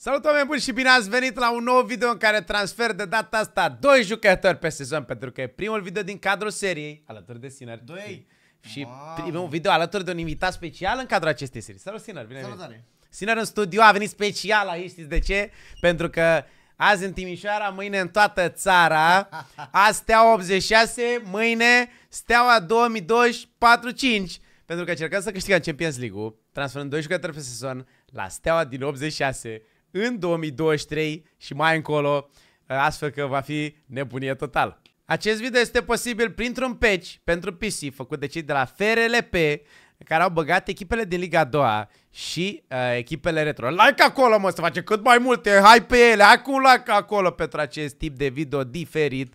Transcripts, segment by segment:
Salut oameni buni și bine ați venit la un nou video în care transfer de data asta doi jucători pe sezon pentru că e primul video din cadrul seriei alături de Sinner. Doi? Și wow. primul video alături de un invitat special în cadrul acestei serii. Salut Sinner, bine Salutare. Sinner în studio a venit special aici, știți de ce? Pentru că azi în Timișoara, mâine în toată țara, azi Steaua 86, mâine Steaua 2024 pentru că încercăm să câștigăm Champions League-ul, transferând doi jucători pe sezon la Steaua din 86, în 2023 și mai încolo, ă, astfel că va fi nebunie total. Acest video este posibil printr-un patch pentru PC făcut de cei de la FRLP care au băgat echipele din Liga 2 și uh, echipele retro. Like acolo, mă, să face cât mai multe, hai pe ele, acum like acolo pentru acest tip de video diferit.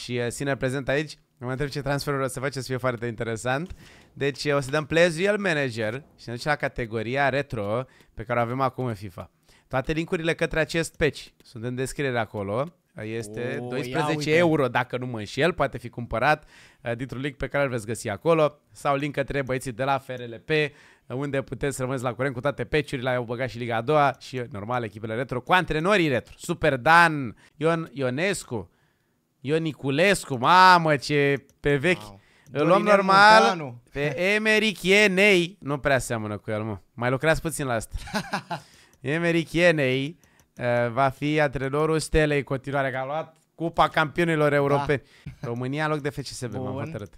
Și uh, ă, Sine prezent aici, mă întreb ce transferul o să face să fie foarte interesant. Deci o să dăm Play Real Manager și ne la categoria retro pe care o avem acum în FIFA. Toate linkurile către acest patch sunt în descriere acolo. Este o, 12 euro, dacă nu mă înșel, poate fi cumpărat eh, dintr-un link pe care îl veți găsi acolo sau link către băieții de la FRLP eh, unde puteți rămâneți la curent cu toate peciurile, au băgat și Liga a doua și eh, normal echipele retro cu antrenorii retro. Super Dan, Ion Ionescu, Ion Niculescu, mamă ce pe vechi. Wow. Îl luăm normal Montanu. pe Emeric Ienei. Nu prea seamănă cu el, mă. Mai lucrați puțin la asta. Emerichienei eh, va fi antrenorul Stelei continuare, că a luat Cupa Campionilor Europeni. Da. România în loc de FCSB, m-am hotărât.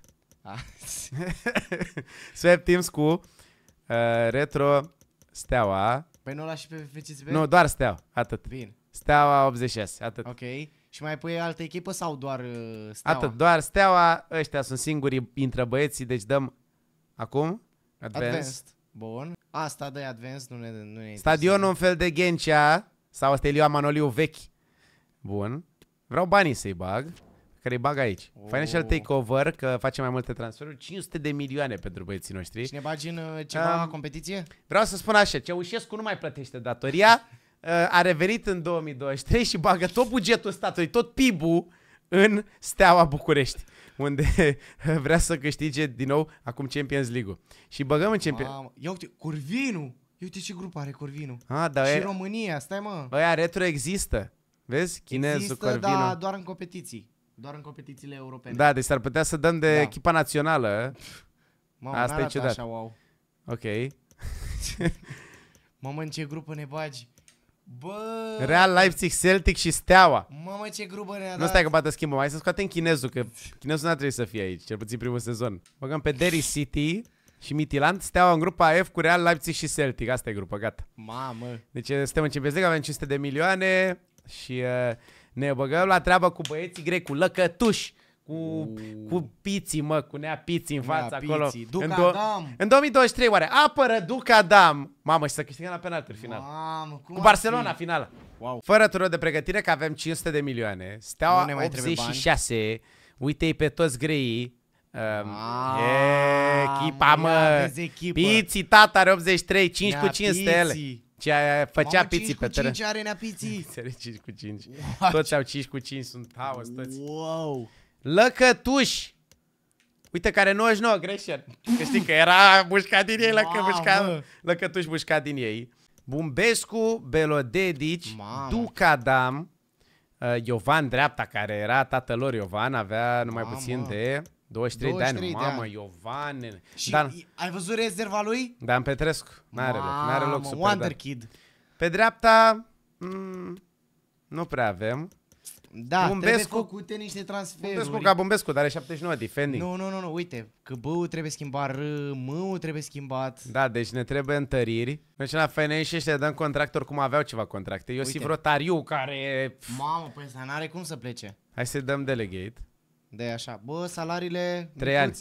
Swept Teams cu uh, Retro Steaua. Păi nu și pe FCSB? Nu, doar Steaua, atât. Bine. Steaua 86, atât. Ok. Și mai pui altă echipă sau doar uh, Steaua? Atât, doar Steaua, ăștia sunt singurii intră băieții, deci dăm acum Advanced. Advanced. Bun. Asta de Advance nu ne, nu ne Stadionul un fel de Gencia sau Lioa Manoliu vechi. Bun. Vreau banii să-i bag, care îi bag aici. Oh. Financial Takeover, că face mai multe transferuri, 500 de milioane pentru băieții noștri. Și ne bagi în uh, ceva um, competiție? Vreau să spun așa, Ceaușescu nu mai plătește datoria, uh, a revenit în 2023 și bagă tot bugetul statului, tot PIB-ul în Steaua București, unde vrea să câștige din nou acum Champions League-ul. Și băgăm în Champions... League. ia uite, Corvinu! Ia uite ce grup are Corvinu. Ah, da, și e... România, stai mă. Aia retro există. Vezi? Chinezul, există, Corvinu. dar doar în competiții. Doar în competițiile europene. Da, deci ar putea să dăm de da. echipa națională. Mamă, Asta e ciudat. Așa, wow. Ok. Mamă, în ce grupă ne bagi? Bă! Real Leipzig, Celtic și Steaua. Mamă, ce grubă ne-a Nu stai că bată schimbă, mai să scoatem chinezul, că chinezul n-a trebuit să fie aici, cel puțin primul sezon. Băgăm pe Derry City și Mitiland, Steaua în grupa F cu Real Leipzig și Celtic. Asta e grupa, gata. Mamă! Deci eh, suntem în Champions League, avem 500 de milioane și uh, ne băgăm la treabă cu băieții grei, cu lăcătuși cu, uh. cu piții, mă, cu nea piții în fața piții. acolo. Duc în, do- Adam. în 2023, oare? Apără Duc Adam! Mamă, și să câștigăm la penalturi final. Mamă, cum cu Barcelona finală. Wow. Fără tură de pregătire, că avem 500 de milioane. Steaua nu 86. Uite-i pe toți greii. Um, ah, echipa, mă! Echipă. Piții, tata are 83, 5 nea cu 5 piții. stele. Ce făcea Mamă, piții pe teren. 5 are nea piții. 5 cu 5. Toți au 5 cu 5, sunt haos toți. Wow! Lăcătuși! Uite, care 99, greșel. Că știi că era mușcat din ei, lăcă, mușca, lăcătuși mușcat din ei. Bumbescu, Belodedici, Mamă. Ducadam, uh, Iovan Dreapta, care era tatăl lor Iovan, avea numai Mamă. puțin de 23, 23 de ani. Mamă, Iovan. Și Dan, ai văzut rezerva lui? Dan Petrescu. N-are loc, n-are loc. Super, Wonder Dan. Kid. Pe dreapta, mm, nu prea avem. Da, Bumbescu, trebuie făcute niște transferuri. Bumbescu ca Bumbescu, dar are 79 defending. Nu, nu, nu, nu uite, că B trebuie schimbat, M trebuie schimbat. Da, deci ne trebuie întăriri. Deci la FNS ăștia dăm contract oricum aveau ceva contracte. Iosif Rotariu care... Mamă, păi ăsta n-are cum să plece. Hai să dăm delegate. De așa. Bă, salariile... 3 ani.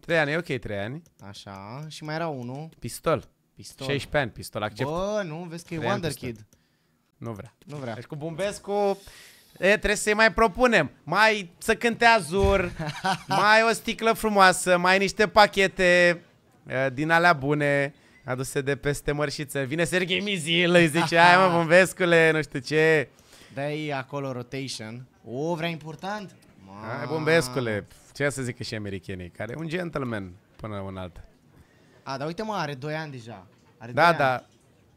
3 ani, e ok, 3 ani. Așa, și mai era unul. Pistol. Pistol. 16 ani, pistol, accept. Bă, nu, vezi că e Wonder Kid. Nu vrea. Nu vrea. Deci cu Bumbescu E, trebuie să-i mai propunem. Mai să cânte azur, mai o sticlă frumoasă, mai niște pachete e, din alea bune aduse de peste mărșiță. Vine Serghei Mizil, îi zice, hai mă, bumbescule, nu știu ce. Dai acolo rotation. O, vrea important? Hai, bumbescule, ce să zică și americanii, care e un gentleman până un alt. A, dar uite mă, are 2 ani deja. Are da, da. Ani.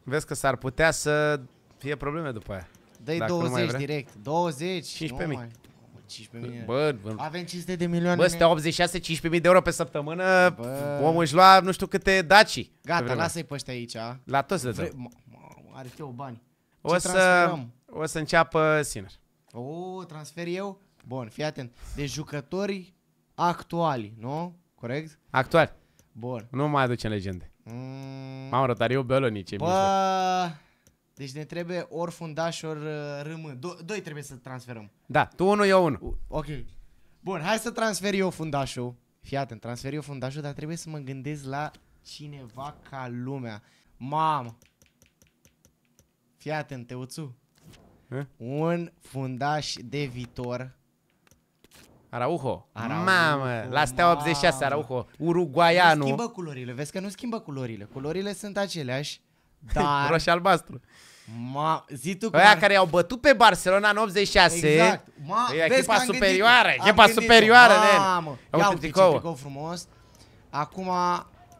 Vezi că s-ar putea să fie probleme după aia. Dă-i 20 direct. 20. 15.000. Mai... 15 bă, bă, Avem 500 de milioane. Bă, stea 86, 15.000 de euro pe săptămână. Bă. Omul își lua nu știu câte daci. Gata, lasă-i pe ăștia aici. A? La toți le dăm. Are o bani. O Ce să, transferăm? o să înceapă Sinner. O, transfer eu? Bun, fii atent. De deci jucători actuali, nu? Corect? Actuali. Bun. Nu mai aducem legende. Mm. Mamă, Rotariu Biolonice. Bă... Deci ne trebuie ori fundaș, ori uh, Do- doi trebuie să transferăm. Da, tu unul, eu unul. Ok. Bun, hai să transfer eu fundașul. Fii atent, transfer eu fundașul, dar trebuie să mă gândesc la cineva ca lumea. Mamă! Fii atent, Teuțu. Eh? Un fundaș de viitor. Araujo. Araujo. Mamă, la Steaua 86 Araujo, Uruguayanu. Nu schimbă culorile, vezi că nu schimbă culorile. Culorile sunt aceleași. Dar... Roșu albastru. Ma, zi tu Aia ar... care i-au bătut pe Barcelona în 86. Exact. Ma, e echipa superioară, gândit, echipa superioară, Mamă, ia uite ce tricou frumos. Acum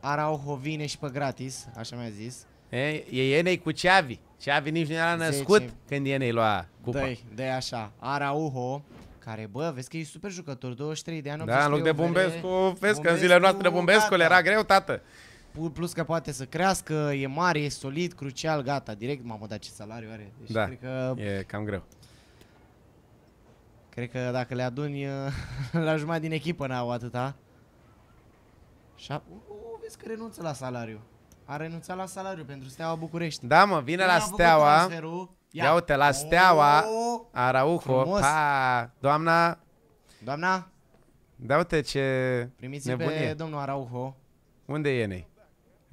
Araujo vine și pe gratis, așa mi-a zis. E, e Enei cu Ceavi. Ceavi nici nu era născut 10. când Enei lua cupa. Dă-i, dă așa. Araujo, care, bă, vezi că e super jucător, 23 de ani. Da, în loc de Bumbescu, vezi că în zilele noastre Bumbescu era greu, tată plus că poate să crească, e mare, e solid, crucial, gata, direct, mamă, dar ce salariu are. Deci da, cred că, e cam greu. Cred că dacă le aduni la jumătate din echipă n-au atâta. Și a, o, vezi că renunță la salariu. A renunțat la salariu pentru Steaua București. Da, mă, vine la Steaua. Ia, Ia uite, la Steaua, oh! Araujo, pa, doamna... Doamna? Da uite ce Primiți nebunie. pe domnul Araujo. Unde e Enei?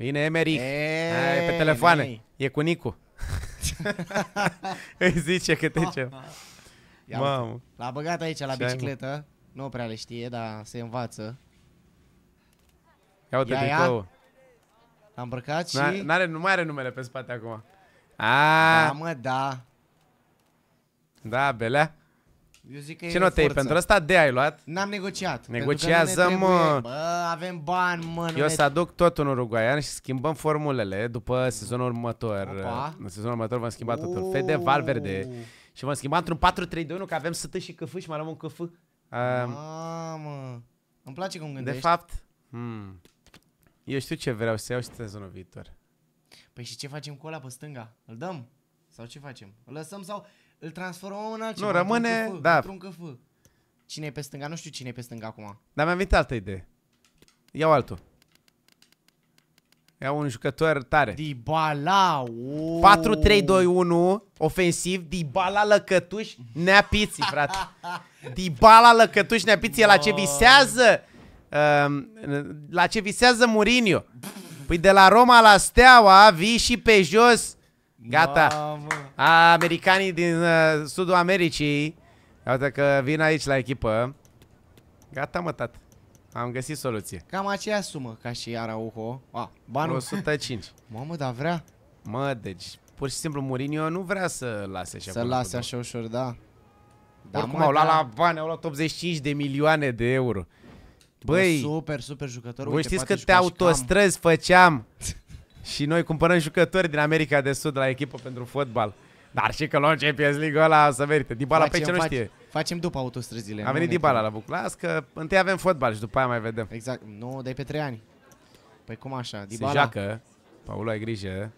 Vine Emery. Ei, pe telefoane. Ei. E cu Nicu. Îi zice că te ce. L-a băgat aici la bicicletă. Nu prea le știe, dar se învață. Ia uite tricoul. L-a îmbrăcat și... N-are, nu mai are numele pe spate acum. ah da, mă, da. Da, Belea. Eu zic că Ce notă e pentru asta? De ai luat? N-am negociat. Negociază, mă. Bă, avem bani, mă. Eu să aduc tot un uruguaian și schimbăm formulele după sezonul următor. Opa. În sezonul următor vom schimba totul. Fede, Valverde. Și vom schimba într-un 4-3-2-1, că avem sătă și căfâ și mai luăm un căfâ. Mamă. Îmi place cum gândești. De fapt, hmm, eu știu ce vreau să iau și sezonul viitor. Păi și ce facem cu ăla pe stânga? Îl dăm? Sau ce facem? Îl lăsăm sau... Îl transformăm în altceva. Nu, rămâne, într-un căfă, da. Într-un căfă. Cine e pe stânga? Nu știu cine e pe stânga acum. Dar mi-am venit altă idee. Iau altul. Iau un jucător tare. Dybala, 4-3-2-1, ofensiv, Dybala, Lăcătuș, Neapiții, frate. Dybala, Lăcătuș, Neapiții, la ce visează? Um, la ce visează Mourinho? Păi de la Roma la Steaua vii și pe jos Gata. A Americanii din uh, sudul Americii, iată că vin aici la echipă. Gata, mă, tat. Am găsit soluție. Cam aceeași sumă ca și Araujo. A, banul. 105. Mamă, dar vrea. Mă, deci, pur și simplu Mourinho nu vrea să lase așa Să lase așa ușor, da. Dar cum au luat da. la bani, au luat 85 de milioane de euro. Băi, Bă, super, super jucător. Voi știți te autostrăzi cam. făceam și noi cumpărăm jucători din America de Sud la echipă pentru fotbal. Dar și că luăm Champions League ăla să merită. Dibala pe păi ce nu știe. Facem, după autostrăzile. A venit Dibala la București. Las că întâi avem fotbal și după aia mai vedem. Exact. Nu, dai pe trei ani. Păi cum așa? Dibala... Se joacă. Paul ai grijă.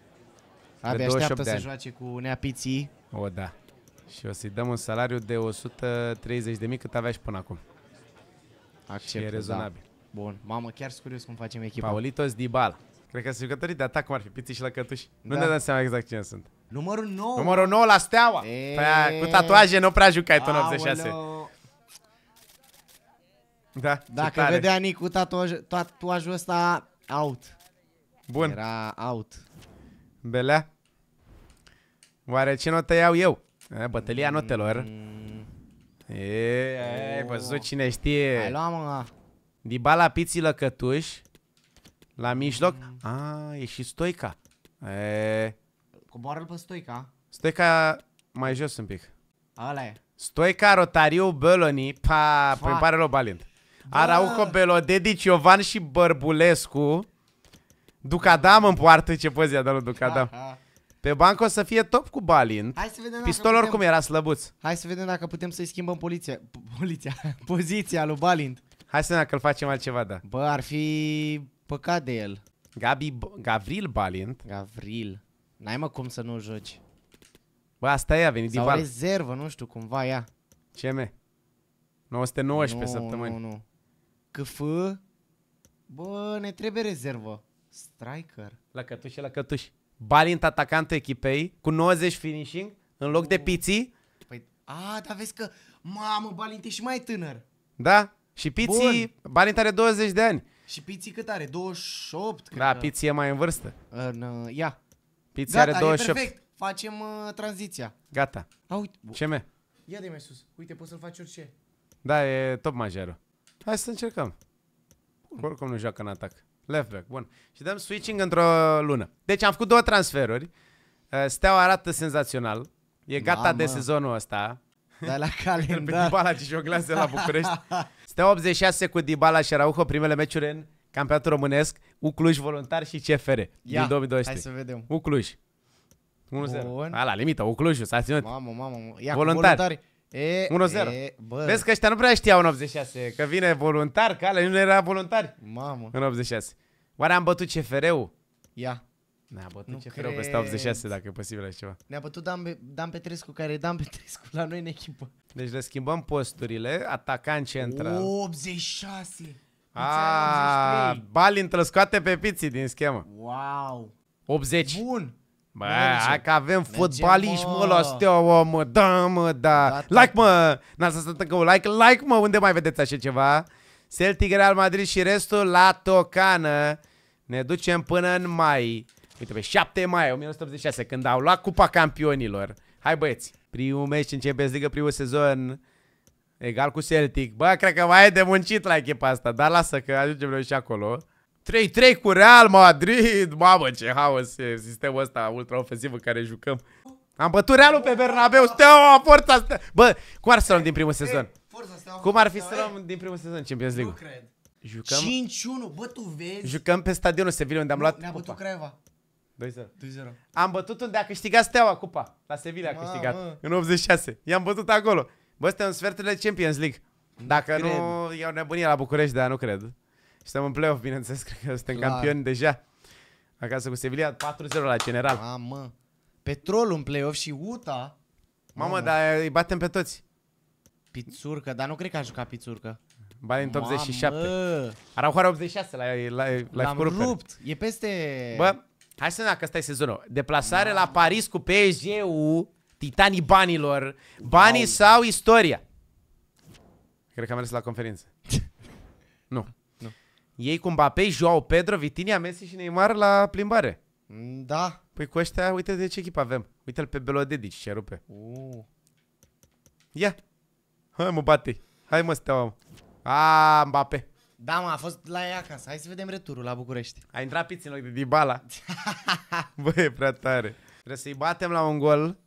Abia așteaptă să ani. joace cu neapiții. O, da. Și o să-i dăm un salariu de 130 de mii cât avea și până acum. Accept, și e da. rezonabil. Da. Bun. Mamă, chiar sunt curios cum facem echipa. Paulitos Dibala. Cred că sunt jucătorii de atac, cum ar fi Piții și Lăcătuși. Da. Nu ne dăm seama exact cine sunt. Numărul 9. Numărul 9 la Steaua. Păi, cu tatuaje nu prea jucai tu în 86. Da, Dacă tare. vedea cu tatuaj, tatuajul ăsta, out. Bun. Era out. Belea? Oare ce notă iau eu? Bătălia mm. notelor. Mm. E, ai oh. văzut cine știe. Hai lua, mă. Dibala Piții Lăcătuși. La mijloc? Mm. Ah, A, e și Stoica. E... Coboară-l pe Stoica. Stoica mai jos un pic. Ale. Stoica, Rotariu, Beloni, pa, păi îmi pare rău, Balint. Arauco, Belodedi, Ciovan și Bărbulescu. Ducadam în poartă, ce poziția de dat Ducadam. Pe bancă o să fie top cu Balin. Hai să vedem Pistol putem... oricum era slăbuț. Hai să vedem dacă putem să-i schimbăm poliția. Poliția. Poziția lui Balint. Hai să ne că-l facem altceva, da. Bă, ar fi păcat de el. Gabi, Gavril Balint. Gavril. N-ai mă cum să nu joci. Bă, asta e, a venit Sau din rezervă, nu știu, cumva ea. me? 919 nu, săptămâni. Nu, nu, Câf. Bă, ne trebuie rezervă. Striker. La cătuși, la cătuși. Balint atacantul echipei cu 90 finishing în loc oh. de piții. Păi, a, dar vezi că, mamă, Balint e și mai tânăr. Da? Și Piții, Balint are 20 de ani. Și Piții cât are? 28? Cred da, că... Piții e mai în vârstă. În, uh, ia. Piții Gata, are 28. perfect. Facem uh, tranziția. Gata. A, uite. Ce me? Ia de mai sus. Uite, poți să-l faci orice. Da, e top majerul. Hai să încercăm. Bun. Oricum nu joacă în atac. Left back, bun. Și dăm switching într-o lună. Deci am făcut două transferuri. Uh, Steaua arată senzațional. E gata Mamă. de sezonul ăsta. Dar la calendar. pe la joc la București. Steaua 86 cu Dybala și Araujo, primele meciuri în campionatul românesc, Ucluj voluntar și CFR Ia, din 2012. Hai să vedem. Ucluj. 1-0. A, la limită, Ucluj, s-a ținut. Mamă, mamă, ia voluntar. voluntari. E, 1-0. Vezi că ăștia nu prea știau în 86, că vine voluntar, că nu era voluntar. Mamă. În 86. Oare am bătut CFR-ul? Ia. Ne-a bătut nu ce cred. este 86, dacă e posibil așa ceva. Ne-a bătut Dan, Dan Petrescu, care e Dan Petrescu la noi în echipă. Deci le schimbăm posturile, atacant central. 86! A, ah, Bali într scoate pe piții din schemă. Wow! 80. Bun! Bă, hai că avem fotbaliști, mă, la steaua, mă, da, mă, da. Gata. Da, da. like, mă! N-a să stăt încă un like, like, mă, unde mai vedeți așa ceva? Celtic, Real Madrid și restul la tocană. Ne ducem până în mai. Uite, pe 7 mai 1986, când au luat Cupa Campionilor. Hai băieți, primul meci în Champions League, primul sezon, egal cu Celtic. Bă, cred că mai e de muncit la echipa asta, dar lasă că ajungem noi și acolo. 3-3 cu Real Madrid, mamă ce haos e sistemul ăsta ultra ofensiv în care jucăm. Am bătut Realul pe Bernabeu, steaua, forța, steaua. Bă, cum ar să luăm din primul sezon? Cum ar fi să luăm din primul sezon Champions League? Nu cred. Jucăm... 5-1, bă, tu vezi? Jucăm pe stadionul Sevilla unde am luat... Ne-a bătut Craiova. 2-0. Am bătut unde a câștigat Steaua cupa. La Sevilla a câștigat. Mă. În 86. I-am bătut acolo. Bă, suntem în sferturile Champions League. Dacă cred. nu, iau nebunie la București, dar nu cred. Și suntem în play-off, bineînțeles, cred că suntem Clar. campioni deja. Acasă cu Sevilla, 4-0 la general. Mamă. Petrol în play-off și UTA. Mamă, Mamă. dar îi batem pe toți. Pițurcă, dar nu cred că a jucat Pițurcă. Bani în top 87. Araujo 86 la, la, la, L-am rupt. E peste... Bă, Hai să ne că ăsta e sezonul. Deplasare wow. la Paris cu PSG-ul, titanii banilor, banii wow. sau istoria. Cred că am mers la conferință. nu. nu. Ei cu Mbappé, Joao Pedro, Vitinia, Messi și Neymar la plimbare. Da. Păi cu ăștia, uite de ce echipă avem. Uite-l pe Belodedici, ce rupe. Uh. Ia. Hai mă, bate. Hai mă, steaua, mă. A, Mbappé. Da, mă, a fost la ea acasă. Hai să vedem returul la București. A intrat piți în loc de Dybala. Bă, e prea tare. Trebuie să-i batem la un gol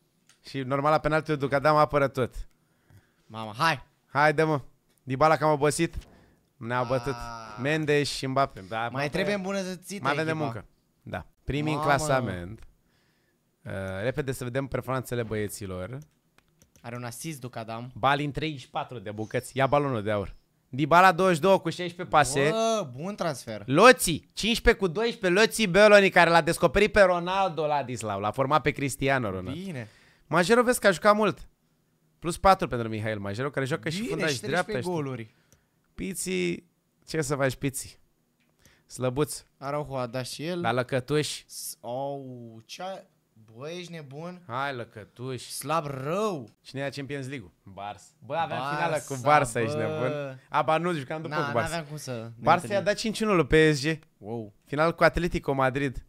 și normal la penaltiul Ducadam apără tot. Mama, hai! Hai, dă-mă! Dybala cam obosit. Ne-a bătut ah. Mendes și Mbappe. Da, mai Mbappe. trebuie îmbunătățită Mai avem de muncă. Da. Primii în clasament. Uh, repede să vedem performanțele băieților. Are un asist Ducadam. Balin 34 de bucăți. Ia balonul de aur dibala 22 cu 16 pase. Bă, bun transfer. Loții, 15 cu 12. Loții Beloni, care l-a descoperit pe Ronaldo la Dislau. L-a format pe Cristiano Ronaldo. Bine. Majero vezi că a jucat mult. Plus 4 pentru Mihail Majero, care joacă Bine, și fundaș și dreapta. goluri. Piții, ce să faci piții? Slăbuț. Araujo a dat și el. La lăcătuși. oh ce Bă, ești nebun? Hai, lăcătuș. Slab rău. Cine ia Champions League-ul? Bars. Bă, aveam Barça, finală cu Barça, ești nebun. A, ba nu, jucam după Na, cu Barça. cum să... Barça i-a dat 5-1 lui PSG. Wow. Final cu Atletico Madrid.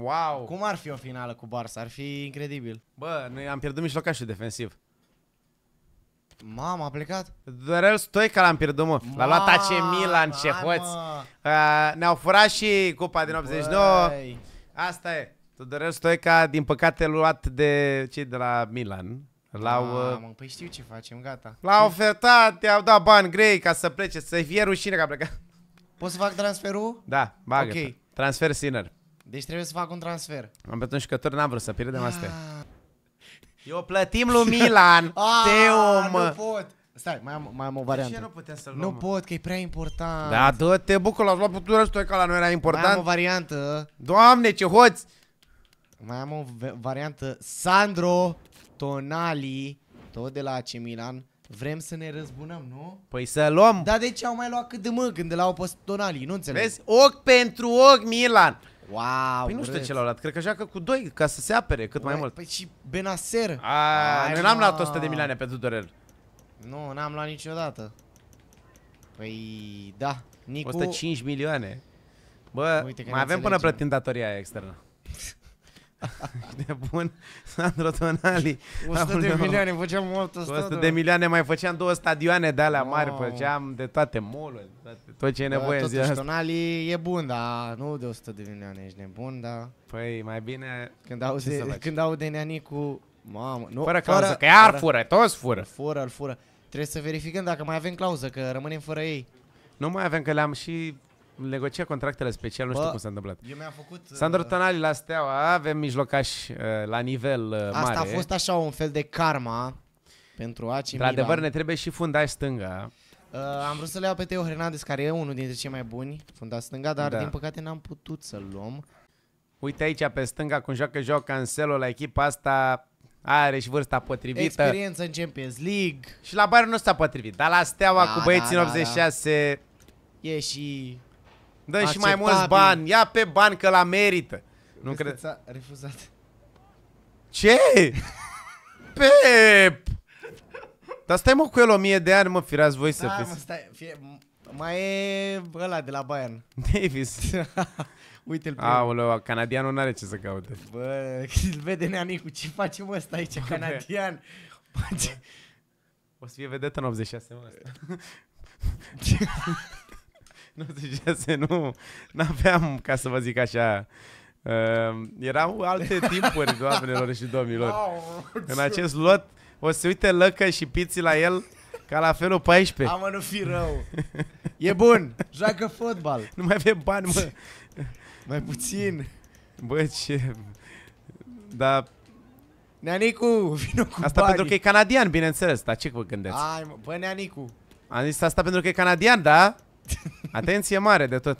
Wow. Cum ar fi o finală cu Barça? Ar fi incredibil. Bă, noi am pierdut mijlocașul defensiv. Mama, a plecat? Dorel Stoica l-am pierdut, mă. L-a luat AC Milan, ce hoți. Uh, ne-au furat și cupa din 89. Băi. Asta e. Tudorel Stoica, din păcate, luat de cei de la Milan. L-au, mă, uh, păi știu ce facem, gata. L-au ofertat, i-au dat bani grei ca să plece, să fie rușine că a plecat. Poți să fac transferul? Da, bagă okay. Transfer sinner. Deci trebuie să fac un transfer. Am pe atunci n-am vrut să pierdem astea. Ah. Eu plătim lui Milan, ah, Teo, mă. Nu pot. Stai, mai am, mai am o variantă. De ce nu putem să luăm? Nu pot, că e prea important. Da, dă-te, bucă, l-ați luat putură, stoi ca la noi era important. Mai am o variantă. Doamne, ce hoți! Mai am o variantă. Sandro Tonali, tot de la AC Milan. Vrem să ne răzbunăm, nu? Păi să luăm. Da, de ce au mai luat cât de mă când de la au pe Tonali? Nu înțeleg. Vezi? Ochi pentru ochi, Milan. Wow, păi nu știu ce l-au luat, cred că joacă cu doi ca să se apere cât Ue, mai mult Păi și Benaser Nu n-am luat 100 de milioane pentru Dorel Nu, n-am luat niciodată Păi, da Nicu... 105 milioane Bă, Uite, mai avem până plătim datoria externă de bun Sandro Tonali. 100 de milioane, făceam o 100 de milioane, mai făceam două stadioane de alea mari, făceam de toate mall tot ce e da, nevoie în ziua Tonali e bun, dar nu de 100 de milioane, ești nebun, dar... Păi, mai bine... Când aude, când aude Neanicu, mamă... Nu, fără, fără clauză, că iar fără, fură, toți fură. Fură, fură. Trebuie să verificăm dacă mai avem clauză, că rămânem fără ei. Nu mai avem, că le-am și negocia contractele speciale, nu știu cum s-a întâmplat. Eu mi-am făcut... Sandro uh, Tonali la Steaua, avem mijlocași uh, la nivel uh, mare. Asta a fost așa un fel de karma pentru AC Milan. adevăr ne trebuie și fundaș stânga. Uh, am vrut să le iau pe Teo Hernandez, care e unul dintre cei mai buni, fundaș stânga, dar da. din păcate n-am putut să-l luăm. Uite aici pe stânga cum joacă joc Cancelo la echipa asta are și vârsta potrivită. Experiență în Champions League. Și la Bayern nu s-a potrivit, dar la Steaua da, cu băieții da, în 86 da, da. e și Dă și mai mulți bani, ia pe bani că la merită. Nu cred. a refuzat. Ce? Pep! Dar stai mă cu el o mie de ani, mă, firați voi să da, fiți. Mă, stai, fie, mai e ăla de la Bayern. Davis. Uite-l pe Aoleu, canadianul n-are ce să caute. Bă, îl vede Neanicu, ce facem ăsta aici, canadian? O să fie vedetă în 86, mă, ăsta. nu 96 nu aveam, ca să vă zic așa, uh, erau alte timpuri, doamnelor și domnilor. În acest lot o să uite lăcă și piții la el ca la felul 14. Amă, nu fi rău. E bun, joacă fotbal. Nu mai avem bani, mă. Mai puțin. Bă, ce... da Neanicu, vino cu Asta banii. pentru că e canadian, bineînțeles, dar ce vă gândeți? Ai, bă, Neanicu. Am zis asta pentru că e canadian, da? Atenție mare de tot.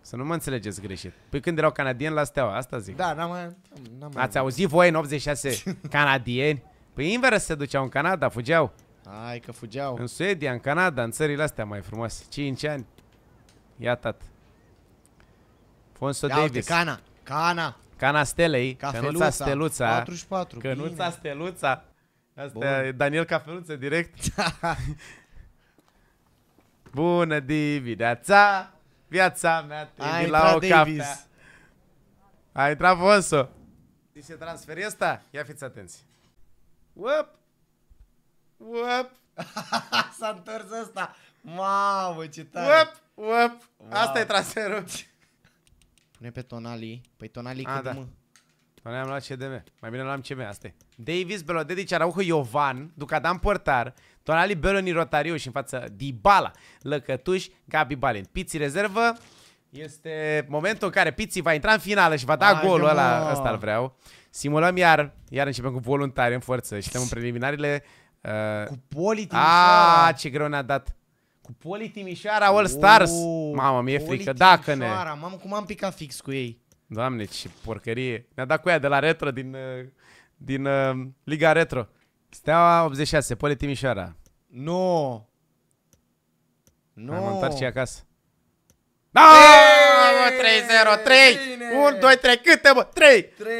Să nu mă înțelegeți greșit. Păi când erau canadieni la steaua, asta zic. Da, n-am mai... mai Ați auzit voi în 86 canadieni? Păi invers se duceau în Canada, fugeau. Ai că fugeau. În Suedia, în Canada, în țările astea mai frumoase. 5 ani. Ia tat. Fonso Ia Davis. cana, cana. Cana Stelei, Cafeluța, Cănuța Steluța. 44, Cănuța bine. Steluța. Asta e Daniel Cafeluță direct. Bună dimineața, viața mea, te Ai la o Davis. cafea. A intrat Fonso. Ți se transferi asta? Ia fiți atenți. Uop! Uop! S-a întors ăsta. Mamă, ce tare. Uop! Uop! Wow. Asta e transferul. Pune pe Tonali. Păi Tonali A, cât da. mă? Tonali am luat CDM. Mai bine luam CM, asta e. Davis, Belodedici, Araujo, Iovan, Ducadam Portar, Tonali, Beroni, Rotariu și în fața Dybala, Lăcătuș, Gabi Balint. Piții rezervă este momentul în care Piții va intra în finală și va da Hai golul ăla, ăsta îl vreau. Simulăm iar, iar începem cu voluntari în forță și în preliminarele. Uh... Cu Poli Timișoara. A, ce greu ne-a dat. Cu Poli Timișoara All Stars. Oh, Mamă, mi-e frică, dacă ne. Mamă, cum am picat fix cu ei. Doamne, ce porcărie. Ne-a dat cu ea de la retro, din, uh, din uh, Liga Retro. Steaua 86, Poli Timișoara. Nu! No. Nu! No. Am întors și acasă. Da! 3-0, 3! 1, 2, 3, câte bă? 3! 3!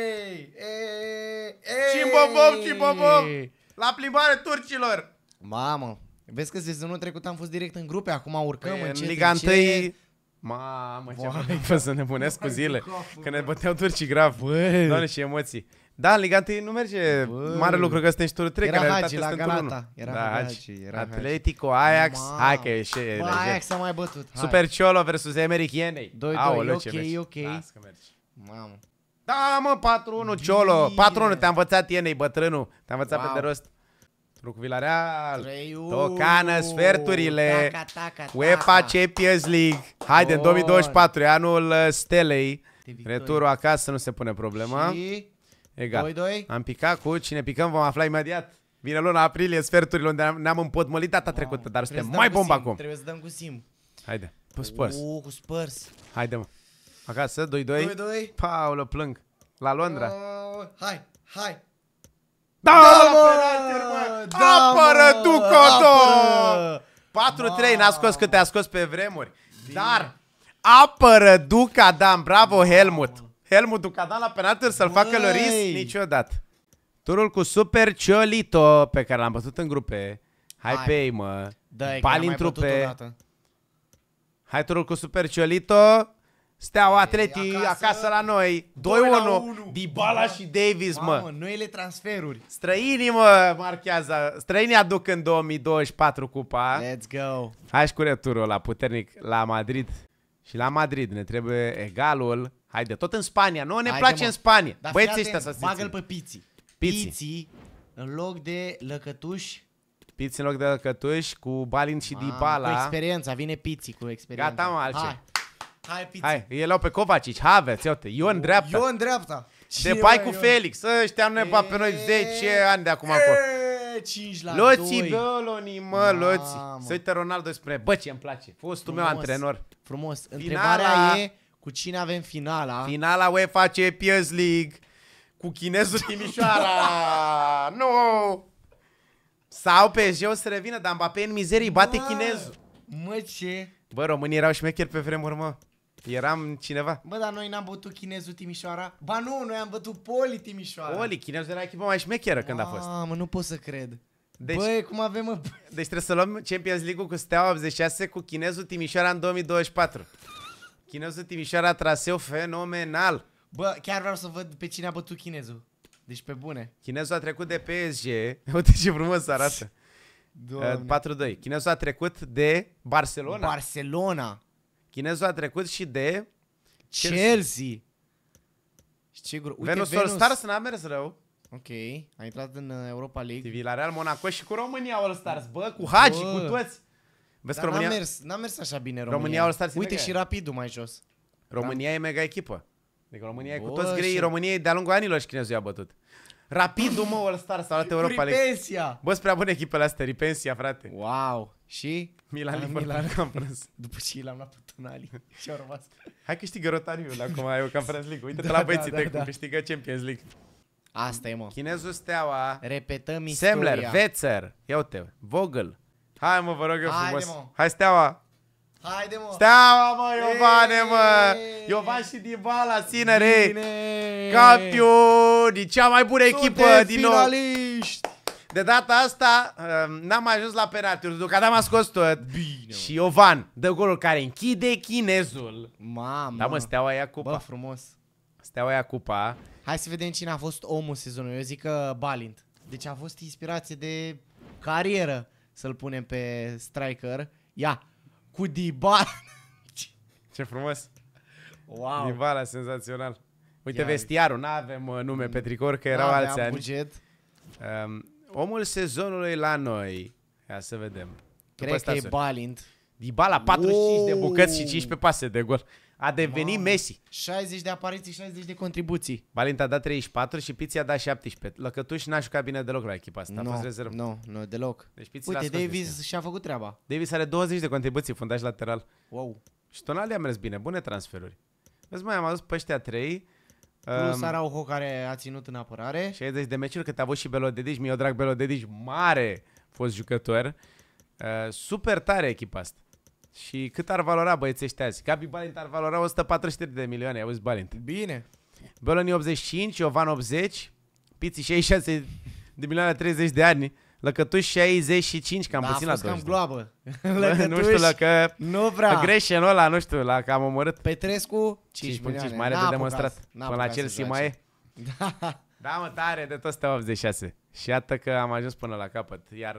Cimbobom, cimbobom! La plimbare turcilor! Mamă! Vezi că sezonul trecut am fost direct în grupe, acum urcăm e, păi, încet, Liga încet. 1 Mamă, ce Vai, că să ne punesc cu zile. Că ne băteau turcii grav. Bă. Doamne, ce emoții. Da, Liga 1 nu merge Bă. mare lucru că suntem și turul 3. Era Hagi la Galata. Era da, Hagi. Era Atletico, Ajax. Ma. Hai că e și Bă, Ajax s-a mai bătut. Hai. Super Ciolo vs. Emerick Ienei. 2-2, Aoleu, ok, ok. Lasă da, că mergi. Mamă. Da, mă, 4-1, Ciolo. 4-1, te-a învățat Ienei, bătrânul. Te-a învățat wow. pe de rost. Lucru Villarreal. 3-1. Tocană sferturile. UEFA Champions League. Haide, în 2024 e anul uh, stelei. Returul acasă nu se pune problema. Și... Egal. 2-2. Am picat cu cine picăm, vom afla imediat. Vine luna aprilie, sferturile unde ne-am împotmolit data wow. trecută, dar suntem mai bombă acum. Trebuie să dăm cu sim. Haide, cu Spurs. Uuu, cu Spurs. Haide, mă. Acasă, 2-2. 2-2. Paolo, plâng. La Londra. Uh, hai, hai. Da, da, Ducotă! 4-3, n-a scos câte a scos pe vremuri. Dar apără Ducadan, bravo Helmut. Helmut Ducadan la penalturi să-l facă Loris niciodată. Turul cu Super Ciolito pe care l-am bătut în grupe. Hai, Hai pe ei, mă. Da, Pali în trupe. Hai turul cu Super Ciolito. Steaua Atleti acasă, acasă la noi. 2-1. Dybala și Davis, mă. Mamă, noile transferuri. Străinii, mă, marchează. Străinii aduc în 2024 cupa. Let's go. Hai și cu returul la puternic la Madrid. Și la Madrid ne trebuie egalul. Haide, tot în Spania. Nu, ne Haide, place mă. în Spania. Dar Băieții ăștia să se Bagă-l pe Pizzi. Pizzi. Piții, în loc de lăcătuși, Pizzi în loc de lăcătuși cu Balin și Dybala. Cu experiența, vine Pizzi cu experiența. Gata, mă, altceva. Hai, pizza. Hai, îi iau pe Kovacic, Havertz, iată, Ion dreapta. Ion dreapta. De pai cu Felix, ăștia nu ne bat pe noi 10 ani de acum acolo. 5 la Loții, 2. Doloni, mă, Loții. Să uite Ronaldo spre bă, ce îmi place, fostul meu antrenor. Frumos, întrebarea e cu cine avem finala. Finala UEFA Champions League cu chinezul Timișoara. nu! Sau PSG o să revină, dar Mbappé în mizerii bate chinezul. Mă, ce? Bă, românii erau șmecheri pe vremuri, mă. Eram cineva. Bă, dar noi n-am bătut chinezul Timișoara? Ba nu, noi am bătut Poli Timișoara. Poli, chinezul era echipa mai șmecheră când a fost. Mamă, nu pot să cred. Deci, Băi, cum avem... Mă? Deci trebuie să luăm Champions League-ul cu Steaua 86 cu chinezul Timișoara în 2024. Chinezul Timișoara traseu fenomenal. Bă, chiar vreau să văd pe cine a bătut chinezul. Deci pe bune. Chinezul a trecut de PSG. Uite ce frumos arată. 4-2. Chinezul a trecut de Barcelona. Barcelona. Chinezul a trecut și de... Chelsea. Chelsea. Uite, Venus, Venus Stars n-a mers rău. Ok, a intrat în uh, Europa League. TV la Real Monaco și cu România All Stars, bă, cu Hagi, bă. cu toți. Vezi Dar România... n-a mers, n-a mers așa bine România. România All Stars Uite și rapidul mai jos. România da? e mega echipă. Deci România bă, e cu toți greii. și... România e de-a lungul anilor și chinezul i-a bătut. Rapidul, mă, All-Star s-a luat Europa League. Ripensia! Bă, sunt prea bune echipele astea, Ripensia, frate. Wow! Și? Milan la Milan Conference. După ce l-am luat pe Tonali Ce au rămas. Hai câștigă Rotariul acum, ai o Conference League. Uite-te da, la da, băieții da, da, cum da. câștigă Champions League. Asta e, mă. Chinezul Steaua. Repetăm istoria. Semler, Vetzer, ia uite, Vogel. Hai, mă, vă rog eu Haide, frumos. Mă. Hai, Steaua. Haide, mă! Steaua, mă, Iovane, mă! Iovane și Dybala, Sinere! Campioni! Cea mai bună echipă din nou! finaliști! De data asta um, n-am ajuns la penaltiuri, după că am scos tot. Bine, și Iovan dă golul care închide chinezul. Mamă! Da, mă, Steaua ia cupa. Bă, frumos! Steaua ia cupa. Hai să vedem cine a fost omul sezonului. Eu zic că Balint. Deci a fost inspirație de carieră să-l punem pe striker. Ia! cu Dybala. Ce frumos! Wow! Dybala, senzațional. Uite, Iar. vestiarul, nu avem uh, nume mm. pe tricor, că da, erau alți ani. buget. Um, omul sezonului la noi. Ia să vedem. Cred că e Balint. Dybala, 45 wow. de bucăți și 15 pase de gol. A devenit Mamă. Messi. 60 de apariții, 60 de contribuții. Valinta a dat 34 și Piți a dat 17. Lăcătuși n-a jucat bine deloc la echipa asta. Nu, no, Nu, no, no, deloc. Deci Pizzi Uite, Davis și-a făcut treaba. Davis are 20 de contribuții, fundaș lateral. Wow. Și Tonali a mers bine, bune transferuri. Vezi, mai am adus pe ăștia 3. Plus um, Araujo care a ținut în apărare. 60 de meciuri, cât a avut și Belodedici. Mi-o drag Belodedici, mare fost jucător. Uh, super tare echipa asta. Și cât ar valora băieții ăștia azi? Gabi Balint ar valora 143 de milioane, ai auzit Balint. Bine. Boloni 85, Iovan 80, Piții 66 de milioane 30 de ani. Lăcătuși 65, da, cam da, puțin la 20. cam gloabă. Lăcătuș, nu știu, la că nu prea. greșenul ăla, nu știu, la că am omorât. Petrescu, 5, 5 milioane. mai are de demonstrat. Până la Chelsea mai e. Da. da, mă, tare, de tot 186. Și iată că am ajuns până la capăt. Iar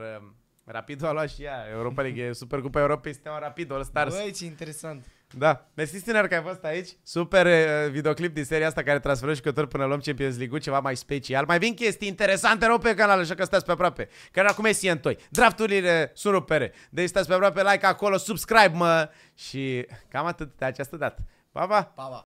Rapidul a luat și ea Europa League, Supercupa Europei, Steaua Rapid, All Stars. Băi, ce interesant. Da. Mersi, Stiner, că ai fost aici. Super uh, videoclip din seria asta care transferă jucători până luăm Champions League-ul, ceva mai special. Mai vin chestii interesante rău pe canal, așa că stați pe aproape. Care acum e toi. Drafturile sunt rupere. Deci stați pe aproape, like acolo, subscribe, mă. Și cam atât de această dată. Pa, pa! Pa, pa!